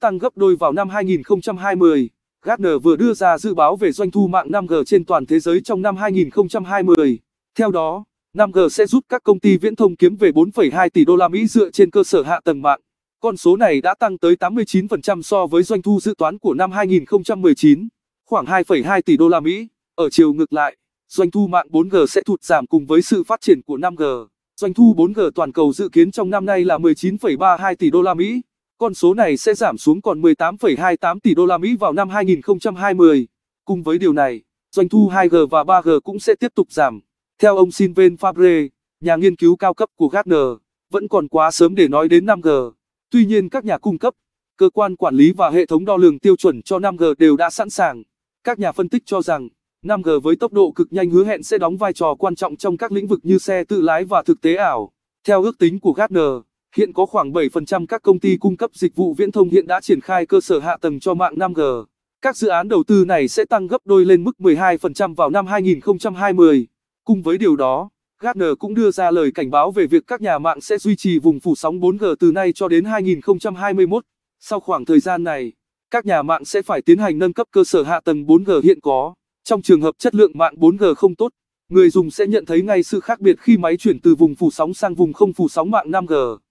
tăng gấp đôi vào năm 2020. Gartner vừa đưa ra dự báo về doanh thu mạng 5G trên toàn thế giới trong năm 2020. Theo đó, 5G sẽ giúp các công ty viễn thông kiếm về 4,2 tỷ đô la Mỹ dựa trên cơ sở hạ tầng mạng. Con số này đã tăng tới 89% so với doanh thu dự toán của năm 2019, khoảng 2,2 tỷ đô la Mỹ. Ở chiều ngược lại, doanh thu mạng 4G sẽ thụt giảm cùng với sự phát triển của 5G. Doanh thu 4G toàn cầu dự kiến trong năm nay là 19,32 tỷ đô la Mỹ. Con số này sẽ giảm xuống còn 18,28 tỷ đô la Mỹ vào năm 2020. Cùng với điều này, doanh thu 2G và 3G cũng sẽ tiếp tục giảm. Theo ông Sylvain Fabre, nhà nghiên cứu cao cấp của Gartner, vẫn còn quá sớm để nói đến 5G. Tuy nhiên các nhà cung cấp, cơ quan quản lý và hệ thống đo lường tiêu chuẩn cho 5G đều đã sẵn sàng. Các nhà phân tích cho rằng, 5G với tốc độ cực nhanh hứa hẹn sẽ đóng vai trò quan trọng trong các lĩnh vực như xe tự lái và thực tế ảo. Theo ước tính của Gartner, Hiện có khoảng 7% các công ty cung cấp dịch vụ viễn thông hiện đã triển khai cơ sở hạ tầng cho mạng 5G. Các dự án đầu tư này sẽ tăng gấp đôi lên mức 12% vào năm 2020. Cùng với điều đó, Gartner cũng đưa ra lời cảnh báo về việc các nhà mạng sẽ duy trì vùng phủ sóng 4G từ nay cho đến 2021. Sau khoảng thời gian này, các nhà mạng sẽ phải tiến hành nâng cấp cơ sở hạ tầng 4G hiện có. Trong trường hợp chất lượng mạng 4G không tốt, người dùng sẽ nhận thấy ngay sự khác biệt khi máy chuyển từ vùng phủ sóng sang vùng không phủ sóng mạng 5G.